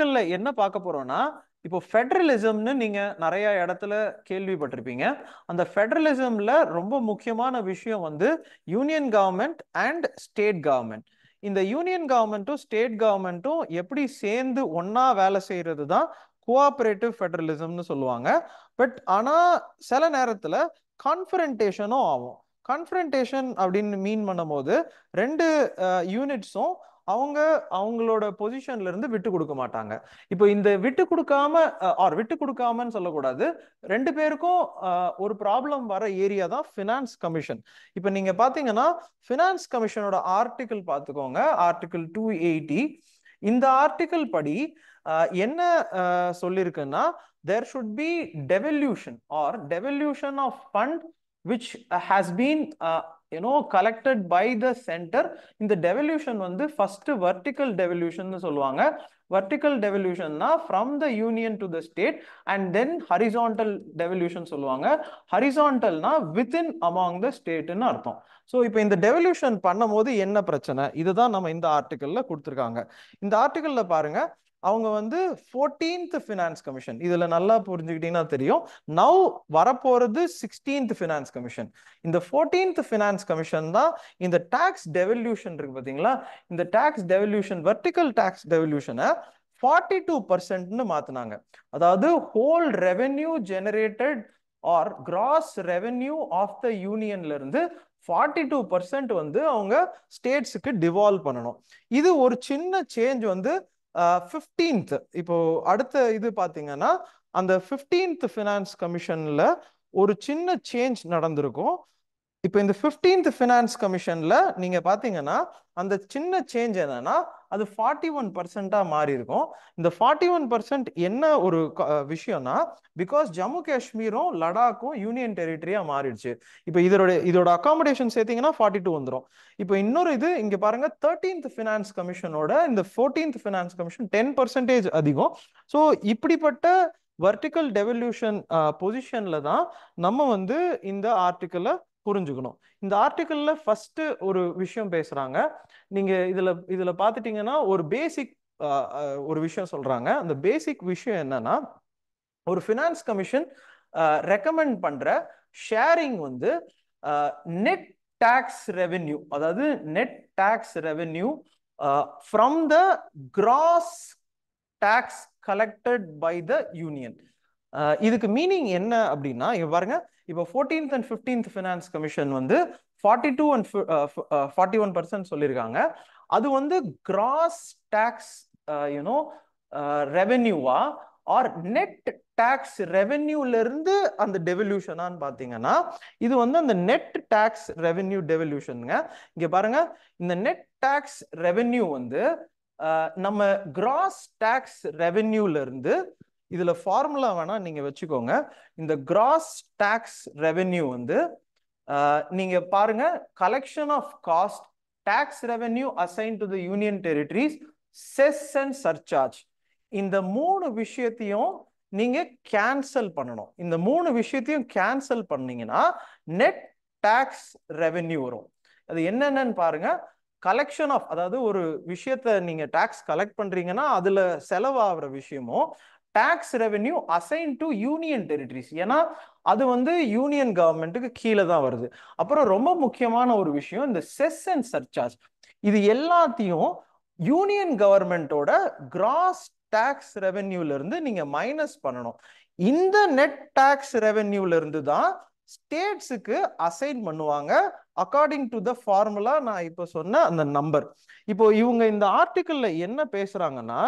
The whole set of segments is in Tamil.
நாட்கள்ல என்ன பார்க்க போறோம்னா இப்போ ஃபெடரலிசம்னு நீங்க நிறைய இடத்துல கேள்விப்பட்டிருப்பீங்க அந்த ஃபெடரலிசம்ல ரொம்ப முக்கியமான விஷயம் வந்து union government and state government இந்த யூனியன் கவர்மெண்ட்டும் ஸ்டேட் கவர்மெண்ட்டும் எப்படி சேர்ந்து ஒன்னா வேலை செய்யறது தான் கோஆபரேட்டிவ் ஃபெடரலிசம்னு சொல்லுவாங்க பட் ஆனா சில நேரத்துல கான்ஃபரன்டேஷனும் ஆகும் கான்ஃபரன்டேஷன் அப்படின்னு மீன் பண்ணும்போது ரெண்டு யூனிட்ஸும் அவங்க அவங்களோட பொசிஷன்ல இருந்து விட்டு கொடுக்க மாட்டாங்க இப்போ இந்த விட்டு கொடுக்காம ஆர் விட்டு கொடுக்காமன்னு சொல்லக்கூடாது ரெண்டு பேருக்கும் ஒரு ப்ராப்ளம் வர ஏரியா தான் ஃபினான்ஸ் கமிஷன் இப்போ நீங்க பாத்தீங்கன்னா ஃபினான்ஸ் கமிஷனோட ஆர்டிக்கிள் பார்த்துக்கோங்க ஆர்டிக்கிள் டூ எயிட்டி இந்த ஆர்டிக்கிள் படி என்ன சொல்லியிருக்குன்னா there should be devolution or devolution of fund which has been you know collected by the centre இந்த டெவல்யூஷன் வந்து ஃபர்ஸ்ட் வர்டிக்கல் டெவல்யூஷன் சொல்லுவாங்க வர்டிக்கல் டெவல்யூஷன்னா from the union to the state and then horizontal devolution சொல்லுவாங்க ஹரிசான்டல்னா வித்தின் அமாங் த ஸ்டேட்னு அர்த்தம் ஸோ இப்போ இந்த டெவல்யூஷன் பண்ணும் போது என்ன பிரச்சனை இதுதான் நம்ம இந்த ஆர்டிக்கல்ல கொடுத்துருக்காங்க இந்த ஆர்டிக்கல்ல பாருங்க அவங்க வந்து ஃபோர்டீன்த் ஃபினான்ஸ் கமிஷன் இதுல நல்லா புரிஞ்சுக்கிட்டீங்கன்னா தெரியும் நவ் வரப்போறது சிக்ஸ்டீன்த் ஃபினான்ஸ் கமிஷன் இந்த ஃபோர்டீன்த் ஃபினான்ஸ் கமிஷன் தான் இந்த டேக்ஸ் டெவல்யூஷன் இருக்கு பாத்தீங்களா இந்த டேக்ஸ் டெவல்யூஷன் வெர்டிக்கல் டேக்ஸ் டெவல்யூஷனை ஃபார்ட்டி டூ பர்சன்ட்னு மாத்தினாங்க அதாவது whole revenue generated or gross revenue of the யூனியன்ல இருந்து ஃபார்ட்டி டூ பர்சன்ட் வந்து அவங்க ஸ்டேட்ஸுக்கு டிவால்வ் பண்ணணும் இது ஒரு சின்ன சேஞ்ச் வந்து ஃபிஃப்டீன்த் இப்போ அடுத்த இது பார்த்தீங்கன்னா அந்த ஃபிஃப்டீன்த் ஃபினான்ஸ் கமிஷன்ல ஒரு சின்ன சேஞ்ச் நடந்திருக்கும் இப்போ இந்த ஃபிஃப்டீன்த் ஃபினான்ஸ் கமிஷன்ல நீங்க பாத்தீங்கன்னா அந்த சின்ன சேஞ்ச் என்னன்னா அது ஃபார்ட்டி ஒன் பர்சன்டா மாறி இருக்கும் இந்த ஃபார்ட்டி ஒன் பர்சன்ட் என்ன ஒரு விஷயம்னா பிகாஸ் ஜம்மு காஷ்மீரும் லடாக்கும் யூனியன் டெரிட்டரியா மாறிடுச்சு இப்போ இதோட இதோட அகாமடேஷன் சேர்த்தீங்கன்னா ஃபார்ட்டி டூ வந்துடும் இப்போ இன்னொரு இது இங்க பாருங்க தேர்டீன்த் ஃபினான்ஸ் கமிஷனோட இந்த fourteenth finance commission ten percentage அதிகம் ஸோ இப்படிப்பட்ட வர்டிக்கல் டெவல்யூஷன் பொசிஷன்ல தான் நம்ம வந்து இந்த ஆர்டிக்கலை புரிஞ்சுக்கணும் இந்த ஆர்டிக்கல்ல ஃபர்ஸ்ட் ஒரு விஷயம் பேசுறாங்க நீங்க இதுல இதுல பாத்துட்டீங்கன்னா ஒரு பேசிக் ஒரு விஷயம் சொல்றாங்க அந்த பேசிக் விஷயம் என்னன்னா ஒரு ஃபினான்ஸ் கமிஷன் ரெக்கமெண்ட் பண்ற ஷேரிங் வந்து நெட் டேக்ஸ் ரெவென்யூ அதாவது net tax revenue from the gross tax collected by the union இதுக்கு மீனிங் என்ன அப்படின்னா இப்ப பாருங்க இப்போ fourteenth and fifteenth finance commission வந்து forty two and forty one percent சொல்லியிருக்காங்க அது வந்து கிராஸ் டேக்ஸ் யூனோ ரெவென்யூவா ஆர் நெட் டேக்ஸ் ரெவென்யூல இருந்து அந்த டெவல்யூஷனான்னு பார்த்தீங்கன்னா இது வந்து அந்த நெட் டேக்ஸ் ரெவென்யூ டெவல்யூஷனுங்க இங்க பாருங்க இந்த நெட் டேக்ஸ் ரெவென்யூ வந்து நம்ம கிராஸ் டேக்ஸ் ரெவென்யூல இருந்து இதுல ஃபார்முலா வேணா நீங்க வச்சுக்கோங்க இந்த கிராஸ் டேக்ஸ் ரெவென்யூ வந்து நீங்க பாருங்க collection of cost tax revenue assign to the union territories cess and surcharge இந்த மூணு விஷயத்தையும் நீங்க கேன்சல் பண்ணணும் இந்த மூணு விஷயத்தையும் கேன்சல் பண்ணீங்கன்னா நெட் டேக்ஸ் ரெவென்யூ வரும் அது என்னென்னு பாருங்க கலெக்ஷன் ஆஃப் அதாவது ஒரு விஷயத்த நீங்க டேக்ஸ் கலெக்ட் பண்றீங்கன்னா அதுல செலவாகிற விஷயமும் tax revenue assign to union territories ஏன்னா அது வந்து யூனியன் கவர்மெண்ட்டுக்கு கீழே தான் வருது அப்புறம் ரொம்ப முக்கியமான ஒரு விஷயம் இந்த செஸ் அண்ட் சர்ச்சார்ஜ் இது எல்லாத்தையும் யூனியன் கவர்மெண்ட்டோட கிராஸ் டேக்ஸ் ரெவென்யூல இருந்து நீங்க மைனஸ் பண்ணணும் இந்த நெட் டேக்ஸ் ரெவென்யூல இருந்து தான் ஸ்டேட்ஸுக்கு அசைன் பண்ணுவாங்க அக்கார்டிங் டு த ஃபார்முலா நான் இப்போ சொன்ன அந்த நம்பர் இப்போ இவங்க இந்த ஆர்டிக்கிள்ல என்ன பேசுறாங்கன்னா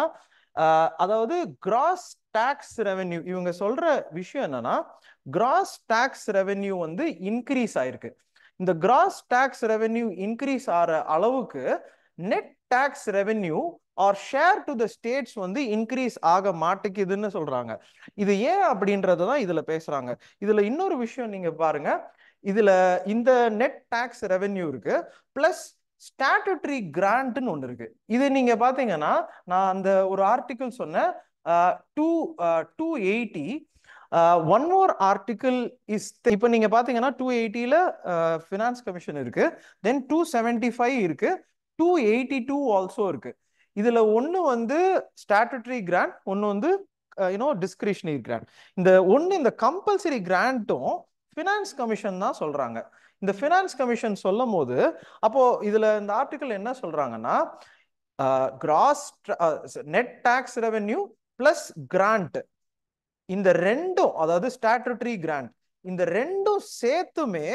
அதாவது கிராஸ் டேக்ஸ் ரெவென்யூ இவங்க சொல்ற விஷயம் என்னன்னா கிராஸ் டேக்ஸ் ரெவென்யூ வந்து இன்க்ரீஸ் ஆயிருக்கு இந்த கிராஸ் டேக்ஸ் ரெவென்யூ இன்க்ரீஸ் ஆகிற அளவுக்கு net tax revenue or share to the states வந்து இன்க்ரீஸ் ஆக மாட்டேங்குதுன்னு சொல்றாங்க இது ஏன் அப்படின்றத தான் இதுல பேசுறாங்க இதுல இன்னொரு விஷயம் நீங்க பாருங்க இதுல இந்த நெட் டேக்ஸ் ரெவென்யூ இருக்கு பிளஸ் ஸ்டாட்டுட்ரி கிராண்ட்னு ஒன்று இருக்கு இது நீங்க பாத்தீங்கன்னா நான் அந்த ஒரு ஆர்டிக்கிள் சொன்னேன் two two eighty one more article is இப்போ நீங்க பாத்தீங்கன்னா டூ எயிட்டியில ஃபினான்ஸ் கமிஷன் இருக்கு தென் டூ செவன்டி ஃபைவ் இருக்கு டூ எயிட்டி டூ ஆல்சோ இருக்கு இதுல ஒன்று வந்து ஸ்டாட்டுட்ரி கிராண்ட் ஒன்று வந்து யூனோ டிஸ்கிரிப்ஷனரி கிராண்ட் இந்த ஒன்று இந்த கம்பல்சரி கிராண்ட்டும் ஃபினான்ஸ் கமிஷன் தான் சொல்றாங்க இந்த ஃபினான்ஸ் கமிஷன் சொல்லும் போது அப்போ இதுல இந்த ஆர்டிக்கல் என்ன சொல்றாங்கன்னா gross net tax revenue plus grant இந்த ரெண்டும் அதாவது ஸ்டாட்டரி கிராண்ட் இந்த ரெண்டும் சேர்த்துமே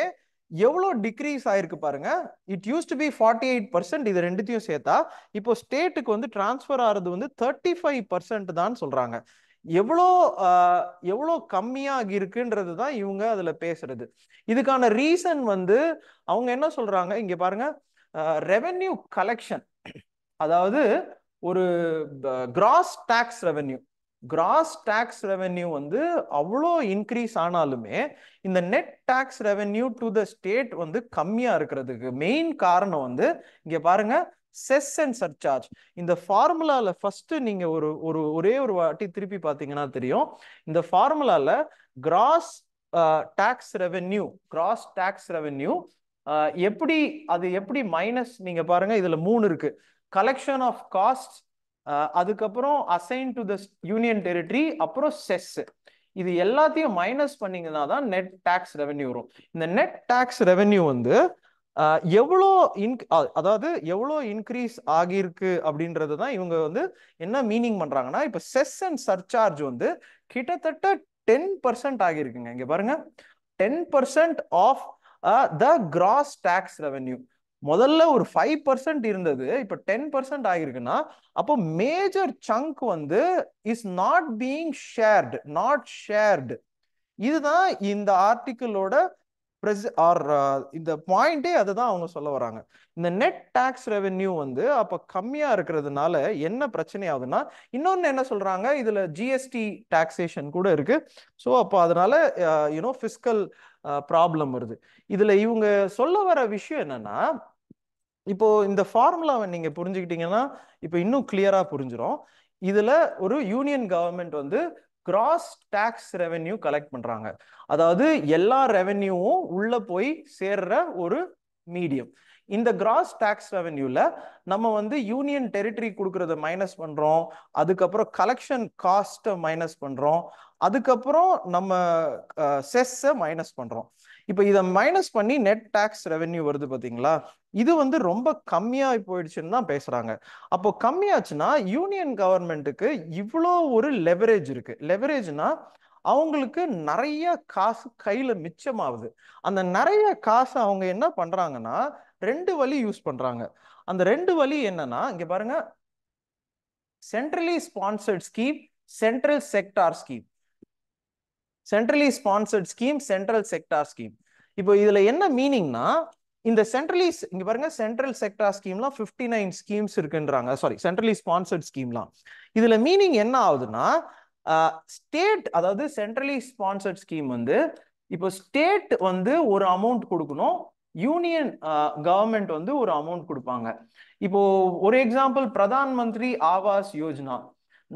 எவ்வளோ டிக்ரீஸ் ஆயிருக்கு பாருங்க it used to be forty eight percent இது ரெண்டுத்தையும் சேர்த்தா இப்போ ஸ்டேட்டுக்கு வந்து டிரான்ஸ்ஃபர் ஆகிறது வந்து தேர்ட்டி ஃபைவ் பர்சன்ட் தான் சொல்றாங்க எவ்வளோ எவ்வளோ கம்மியாக இருக்குன்றது தான் இவங்க அதில் பேசுறது இதுக்கான ரீசன் வந்து அவங்க என்ன சொல்றாங்க இங்க பாருங்க ரெவென்யூ கலெக்ஷன் அதாவது ஒரு gross tax revenue gross tax revenue வந்து அவ்வளோ இன்க்ரீஸ் ஆனாலுமே இந்த net tax revenue to the state வந்து கம்மியாக இருக்கிறதுக்கு மெயின் காரணம் வந்து இங்கே பாருங்க செஸ் அண்ட் சர்சார்ஜ் இந்த ஃபார்முலாவில் ஃபர்ஸ்ட் நீங்க ஒரு ஒரு ஒரே ஒரு வாட்டி திருப்பி பார்த்தீங்கன்னா தெரியும் இந்த ஃபார்முலாவில் gross tax revenue gross tax revenue எப்படி அது எப்படி மைனஸ் நீங்க பாருங்க இதுல மூணு இருக்கு கலெக்ஷன் ஆஃப் காஸ்ட் அதுக்கப்புறம் assign to the union territory அப்புறம் செஸ் இது எல்லாத்தையும் மைனஸ் பண்ணீங்கன்னா தான் நெட் டாக்ஸ் ரெவென்யூ வரும் இந்த நெட் டாக்ஸ் ரெவென்யூ வந்து எவ்வளோ இன் அதாவது எவ்வளோ இன்க்ரீஸ் ஆகியிருக்கு அப்படின்றது தான் இவங்க வந்து என்ன மீனிங் பண்ணுறாங்கன்னா இப்போ செஸ் அண்ட் சர்சார்ஜ் வந்து கிட்டத்தட்ட டென் பர்சன்ட் ஆகியிருக்குங்க இங்கே பாருங்க ten percent of the gross tax revenue முதல்ல ஒரு ஃபைவ் பர்சன்ட் இருந்தது இப்போ டென் பர்சன்ட் ஆகியிருக்குன்னா அப்போ மேஜர் சங்க் வந்து is not being shared not shared இதுதான் இந்த ஆர்டிக்கிளோட ஆர் uh, இந்த பாயிண்டே அதை தான் அவங்க சொல்ல வராங்க இந்த நெட் டேக்ஸ் ரெவென்யூ வந்து அப்போ கம்மியாக இருக்கிறதுனால என்ன பிரச்சனை ஆகுதுன்னா இன்னொன்று என்ன சொல்கிறாங்க இதில் ஜிஎஸ்டி டாக்ஸேஷன் கூட இருக்குது ஸோ அப்போ அதனால யூனோ ஃபிஸ்கல் ப்ராப்ளம் வருது இதில் இவங்க சொல்ல வர விஷயம் என்னன்னா இப்போ இந்த ஃபார்முலாவை நீங்கள் புரிஞ்சுக்கிட்டீங்கன்னா இப்போ இன்னும் கிளியராக புரிஞ்சிடும் இதில் ஒரு யூனியன் கவர்மெண்ட் வந்து கிராஸ் டேக்ஸ் ரெவென்யூ கலெக்ட் பண்றாங்க அதாவது எல்லா ரெவென்யூவும் உள்ள போய் சேர்ற ஒரு மீடியம் இந்த கிராஸ் டேக்ஸ் ரெவென்யூல நம்ம வந்து யூனியன் டெரிட்டரி கொடுக்கறத மைனஸ் பண்றோம் அதுக்கப்புறம் கலெக்ஷன் காஸ்ட்டை மைனஸ் பண்றோம் அதுக்கப்புறம் நம்ம செஸ்ஸை மைனஸ் பண்றோம் இப்போ இதை மைனஸ் பண்ணி நெட் டேக்ஸ் ரெவென்யூ வருது பார்த்தீங்களா இது வந்து ரொம்ப கம்மியாகி போயிடுச்சுன்னு தான் பேசுகிறாங்க அப்போ கம்மியாச்சுன்னா யூனியன் கவர்மெண்ட்டுக்கு இவ்வளோ ஒரு லெவரேஜ் இருக்கு லெவரேஜ்னா அவங்களுக்கு நிறைய காசு கையில் மிச்சமாகுது அந்த நிறைய காசு அவங்க என்ன பண்ணுறாங்கன்னா ரெண்டு வழி யூஸ் பண்ணுறாங்க அந்த ரெண்டு வழி என்னன்னா இங்கே பாருங்க centrally sponsored scheme central sector scheme centrally sponsored scheme central sector scheme இப்போ இதுல என்ன மீனிங்னா இந்த சென்ட்ரலி இங்க பாருங்க சென்ட்ரல் செக்டார் ஸ்கீம்லாம் ஃபிஃப்டி நைன் ஸ்கீம்ஸ் இருக்குன்றாங்க சாரி சென்ட்ரலி ஸ்பான்சர்ட் ஸ்கீம்லாம் இதுல மீனிங் என்ன ஆகுதுன்னா ஸ்டேட் அதாவது சென்ட்ரலி ஸ்பான்சர்ட் ஸ்கீம் வந்து இப்போ ஸ்டேட் வந்து ஒரு அமௌண்ட் கொடுக்கணும் யூனியன் கவர்மெண்ட் வந்து ஒரு அமௌண்ட் கொடுப்பாங்க இப்போ ஒரு எக்ஸாம்பிள் பிரதான் மந்திரி ஆவாஸ் யோஜனா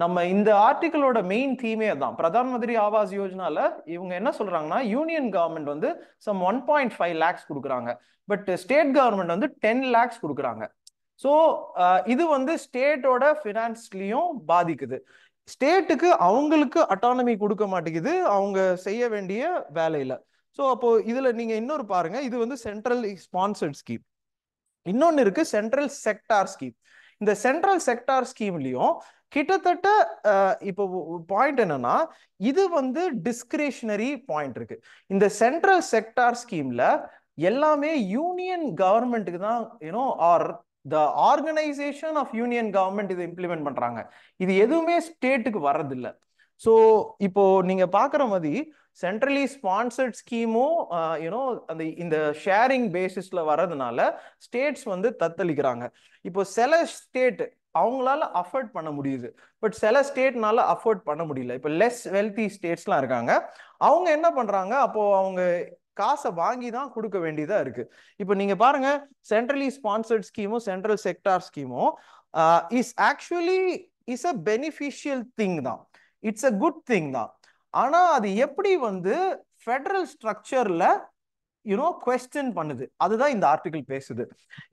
நம்ம இந்த ஆர்டிக்கிளோட மெயின் தீமே அதான் பிரதான் மந்திரி ஆவாஸ் யோஜனால இவங்க என்ன சொல்றாங்கன்னா யூனியன் கவர்மெண்ட் வந்து some one point five lakhs கொடுக்குறாங்க பட் ஸ்டேட் கவர்மெண்ட் வந்து டென் லேக்ஸ் கொடுக்குறாங்க ஸோ இது வந்து ஸ்டேட்டோட ஃபினான்ஸ்லையும் பாதிக்குது ஸ்டேட்டுக்கு அவங்களுக்கு அட்டானமி கொடுக்க மாட்டேங்குது அவங்க செய்ய வேண்டிய வேலையில ஸோ அப்போ இதுல நீங்க இன்னொரு பாருங்க இது வந்து சென்ட்ரல் ஸ்பான்சர்ட் ஸ்கீம் இன்னொன்னு இருக்கு சென்ட்ரல் செக்டார் ஸ்கீம் இந்த சென்ட்ரல் செக்டார் ஸ்கீம்லயும் கிட்டத்தட்ட இப்போ பாயிண்ட் என்னன்னா இது வந்து டிஸ்கிரேஷனரி பாயிண்ட் இருக்கு இந்த சென்ட்ரல் செக்டார் ஸ்கீம்ல எல்லாமே யூனியன் கவர்மெண்ட்டுக்கு தான் you know are the organisation of union government இதை இம்ப்ளிமெண்ட் பண்றாங்க இது எதுவுமே ஸ்டேட்டுக்கு வர்றதில்ல ஸோ இப்போ நீங்க பாக்குற மாதிரி சென்ட்ரலி ஸ்பான்சர்ட் ஸ்கீமும் யூனோ அந்த இந்த ஷேரிங் பேசிஸ்ல வர்றதுனால ஸ்டேட்ஸ் வந்து தத்தளிக்கிறாங்க இப்போ சில ஸ்டேட் அவங்களால அஃபோர்ட் பண்ண முடியுது பட் சில ஸ்டேட்னால அஃபோர்ட் பண்ண முடியல இப்போ லெஸ் வெல்த்தி ஸ்டேட்ஸ்லாம் இருக்காங்க அவங்க என்ன பண்றாங்க அப்போ அவங்க காசை வாங்கி தான் கொடுக்க வேண்டியதா இருக்கு இப்போ நீங்க பாருங்க சென்ட்ரலி ஸ்பான்சர்ட் ஸ்கீமும் சென்ட்ரல் செக்டார் ஸ்கீமும் is actually is a beneficial thing தான் இட்ஸ் அ குட் திங் தான் ஆனா அது எப்படி வந்து ஃபெடரல் ஸ்ட்ரக்சர்ல யூனோ கொஸ்டின் பண்ணுது அதுதான் இந்த ஆர்டிகிள் பேசுது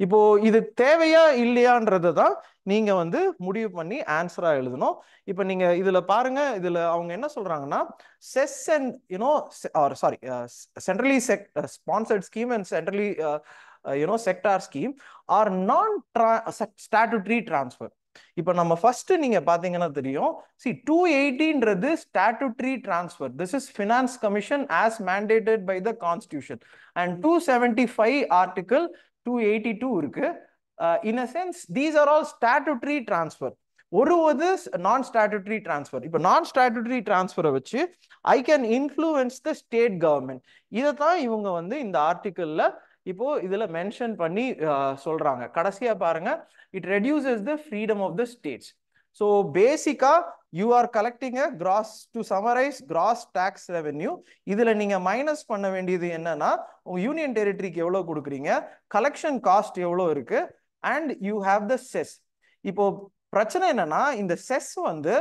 இப்போ இது தேவையா இல்லையான்றது தான் நீங்க வந்து முடிவு பண்ணி ஆன்சரா எழுதணும் இப்போ நீங்க இதுல பாருங்க இதுல அவங்க என்ன சொல்றாங்கன்னா cess and you know sorry centrally sec sponsored scheme and centrally you know sector scheme are non statutory transfer இப்போ நம்ம ஃபர்ஸ்ட் நீங்க பாத்தீங்கன்னா தெரியும் சி டூ எயிட்டின்றது statutory transfer this is finance commission as mandated by the constitution and two seventy five article two eighty two இருக்கு in a sense these are all statutory transfer ஒரு ஒரு நான் ஸ்டாட்டுட்ரி டிரான்ஸ்ஃபர் இப்போ நான் ஸ்டாட்டுட்ரி டிரான்ஸ்ஃபரை வச்சு I can influence the state government இதை தான் இவங்க வந்து இந்த ஆர்டிக்கல்ல இப்போ இதுல மென்ஷன் பண்ணி சொல்றாங்க கடைசியா பாருங்க it reduces the freedom of the states so basically you are collecting a gross to summarise gross tax revenue இதில் நீங்கள் மைனஸ் பண்ண வேண்டியது என்னன்னா உங்கள் யூனியன் டெரிட்டரிக்கு எவ்வளோ கொடுக்குறீங்க கலெக்ஷன் காஸ்ட் எவ்வளோ இருக்கு and you have the cess இப்போ பிரச்சனை என்னன்னா இந்த செஸ் வந்து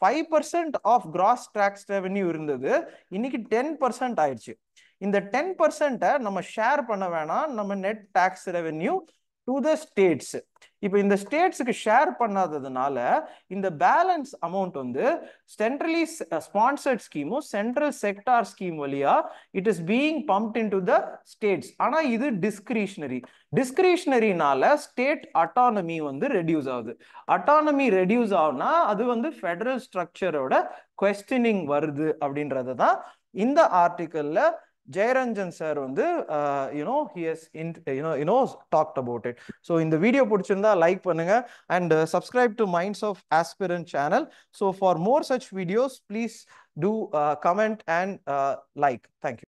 five percent of gross tax revenue இருந்தது இன்னைக்கு டென் பர்சன்ட் ஆயிடுச்சு இந்த டென் பர்சன்ட்டை நம்ம ஷேர் பண்ண வேணாம் நம்ம net tax revenue to the states இப்போ இந்த ஸ்டேட்ஸுக்கு ஷேர் பண்ணாததுனால இந்த பேலன்ஸ் அமௌண்ட் வந்து சென்ட்ரலி ஸ்பான்சர்ட் ஸ்கீமும் சென்ட்ரல் செக்டார் ஸ்கீம் வழியா it is being pumped into the states ஆனால் இது டிஸ்கிரிஷனரி டிஸ்கிரிஷனரினால ஸ்டேட் அட்டானமி வந்து ரெடியூஸ் ஆகுது அட்டானமி ரெடியூஸ் ஆகுனா அது வந்து ஃபெடரல் ஸ்ட்ரக்சரோட கொஸ்டினிங் வருது அப்படின்றத தான் இந்த ஆர்டிக்கல்ல ஜெயரஞ்சன் சார் வந்து you know he's in you know you know talked about it so இந்த வீடியோ பிடிச்சிருந்தா லைக் பண்ணுங்க and subscribe to minds of aspirant channel so for more such videos please do comment and like thank you